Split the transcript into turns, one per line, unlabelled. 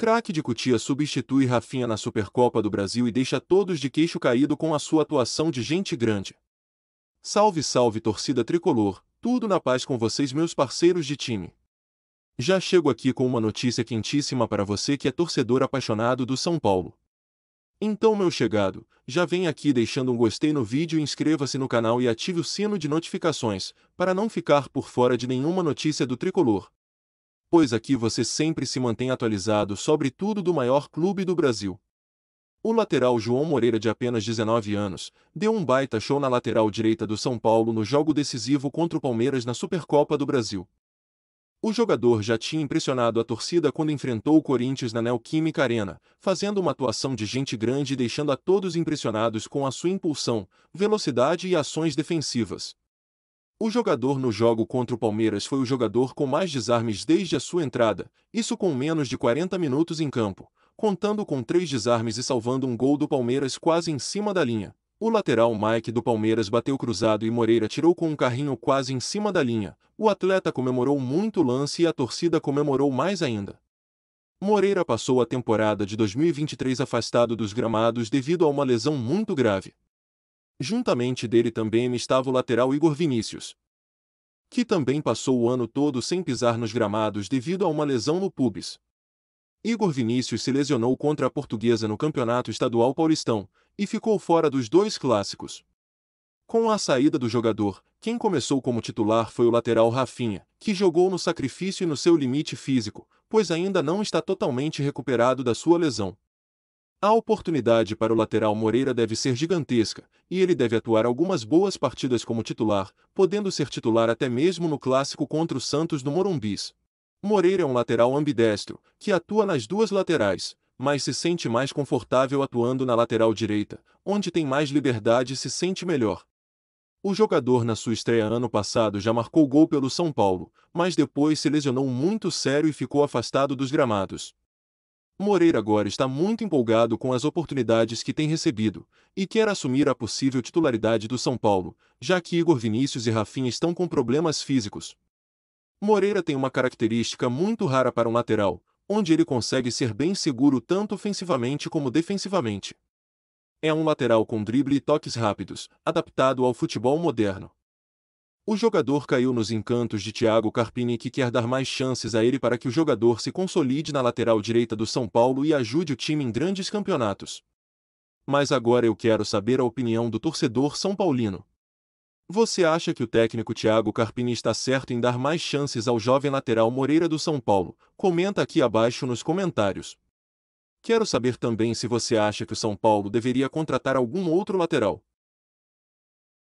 Craque de Cutia substitui Rafinha na Supercopa do Brasil e deixa todos de queixo caído com a sua atuação de gente grande. Salve, salve, torcida tricolor, tudo na paz com vocês, meus parceiros de time. Já chego aqui com uma notícia quentíssima para você que é torcedor apaixonado do São Paulo. Então, meu chegado, já vem aqui deixando um gostei no vídeo inscreva-se no canal e ative o sino de notificações, para não ficar por fora de nenhuma notícia do tricolor pois aqui você sempre se mantém atualizado sobre tudo do maior clube do Brasil. O lateral João Moreira, de apenas 19 anos, deu um baita show na lateral direita do São Paulo no jogo decisivo contra o Palmeiras na Supercopa do Brasil. O jogador já tinha impressionado a torcida quando enfrentou o Corinthians na Neoquímica Arena, fazendo uma atuação de gente grande e deixando a todos impressionados com a sua impulsão, velocidade e ações defensivas. O jogador no jogo contra o Palmeiras foi o jogador com mais desarmes desde a sua entrada, isso com menos de 40 minutos em campo, contando com três desarmes e salvando um gol do Palmeiras quase em cima da linha. O lateral Mike do Palmeiras bateu cruzado e Moreira tirou com um carrinho quase em cima da linha. O atleta comemorou muito o lance e a torcida comemorou mais ainda. Moreira passou a temporada de 2023 afastado dos gramados devido a uma lesão muito grave. Juntamente dele também estava o lateral Igor Vinícius, que também passou o ano todo sem pisar nos gramados devido a uma lesão no pubis. Igor Vinícius se lesionou contra a Portuguesa no Campeonato Estadual Paulistão e ficou fora dos dois clássicos. Com a saída do jogador, quem começou como titular foi o lateral Rafinha, que jogou no sacrifício e no seu limite físico, pois ainda não está totalmente recuperado da sua lesão. A oportunidade para o lateral Moreira deve ser gigantesca, e ele deve atuar algumas boas partidas como titular, podendo ser titular até mesmo no clássico contra o Santos do Morumbis. Moreira é um lateral ambidestro, que atua nas duas laterais, mas se sente mais confortável atuando na lateral direita, onde tem mais liberdade e se sente melhor. O jogador na sua estreia ano passado já marcou gol pelo São Paulo, mas depois se lesionou muito sério e ficou afastado dos gramados. Moreira agora está muito empolgado com as oportunidades que tem recebido e quer assumir a possível titularidade do São Paulo, já que Igor Vinícius e Rafinha estão com problemas físicos. Moreira tem uma característica muito rara para um lateral, onde ele consegue ser bem seguro tanto ofensivamente como defensivamente. É um lateral com drible e toques rápidos, adaptado ao futebol moderno. O jogador caiu nos encantos de Thiago Carpini que quer dar mais chances a ele para que o jogador se consolide na lateral direita do São Paulo e ajude o time em grandes campeonatos. Mas agora eu quero saber a opinião do torcedor são paulino. Você acha que o técnico Thiago Carpini está certo em dar mais chances ao jovem lateral Moreira do São Paulo? Comenta aqui abaixo nos comentários. Quero saber também se você acha que o São Paulo deveria contratar algum outro lateral.